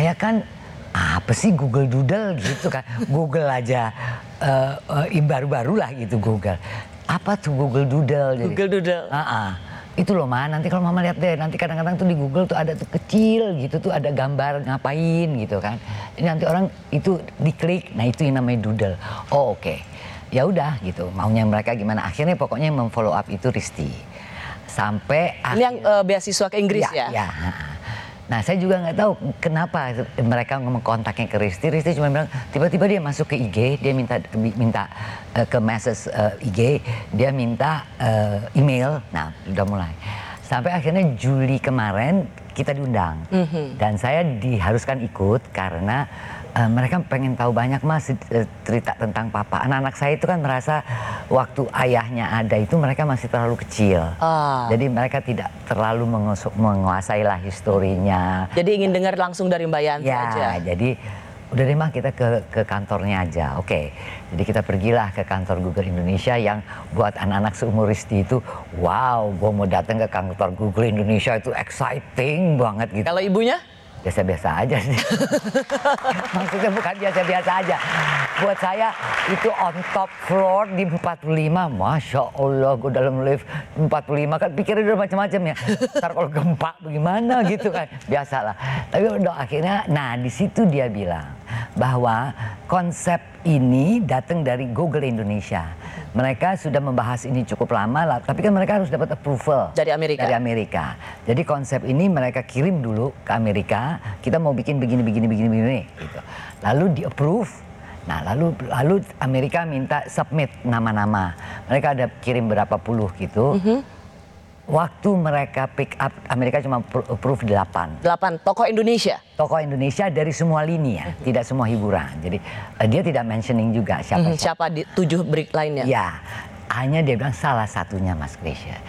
saya kan apa sih Google Doodle gitu kan Google aja uh, uh, baru-baru lah gitu Google apa tuh Google Doodle jadi, Google Doodle uh -uh. itu loh ma nanti kalau mama lihat deh nanti kadang-kadang tuh di Google tuh ada tuh kecil gitu tuh ada gambar ngapain gitu kan ini nanti orang itu diklik nah itu yang namanya Doodle oh oke okay. ya udah gitu maunya mereka gimana akhirnya pokoknya memfollow up itu Risti sampai ini akhir, yang uh, eh, beasiswa ke Inggris iya, ya, ya? ya. Nah saya juga nggak tahu kenapa mereka mengkontaknya ke Risti. Risti cuma bilang tiba-tiba dia masuk ke IG, dia minta minta uh, ke message uh, eh, IG, dia minta uh, email. Nah sudah mulai. Sampai akhirnya Juli kemarin kita diundang mm -hmm. dan saya diharuskan ikut karena uh, mereka pengen tahu banyak mas eh, cerita tentang papa. Anak-anak saya itu kan merasa waktu ayahnya ada itu mereka masih terlalu kecil. Ah. Jadi mereka tidak terlalu menguasai lah historinya. Jadi ingin dengar langsung dari Mbak Yanti ya, aja. jadi udah deh mah kita ke ke kantornya aja oke okay. jadi kita pergilah ke kantor Google Indonesia yang buat anak-anak seumur Risti itu wow gue mau datang ke kantor Google Indonesia itu exciting banget gitu kalau ibunya biasa-biasa aja sih maksudnya bukan biasa-biasa aja buat saya itu on top floor di 45 Masya Allah gue dalam lift 45 kan pikirnya udah macam-macam ya ntar kalau gempa bagaimana gitu kan biasalah tapi udah akhirnya nah di situ dia bilang bahwa konsep ini datang dari Google Indonesia. Mereka sudah membahas ini cukup lama, tapi kan mereka harus dapat approval dari Amerika. Dari Amerika. Jadi konsep ini mereka kirim dulu ke Amerika. Kita mau bikin begini, begini, begini, begini. Gitu. Lalu di approve. Nah, lalu lalu Amerika minta submit nama-nama. Mereka ada kirim berapa puluh gitu. Mm -hmm waktu mereka pick up Amerika cuma proof delapan. 8 tokoh Indonesia. Tokoh Indonesia dari semua lini ya, mhm. tidak semua hiburan. Jadi uh, dia tidak mentioning juga mhm, siapa siapa. di tujuh break lainnya. Ya, hanya dia bilang salah satunya Mas Grisha.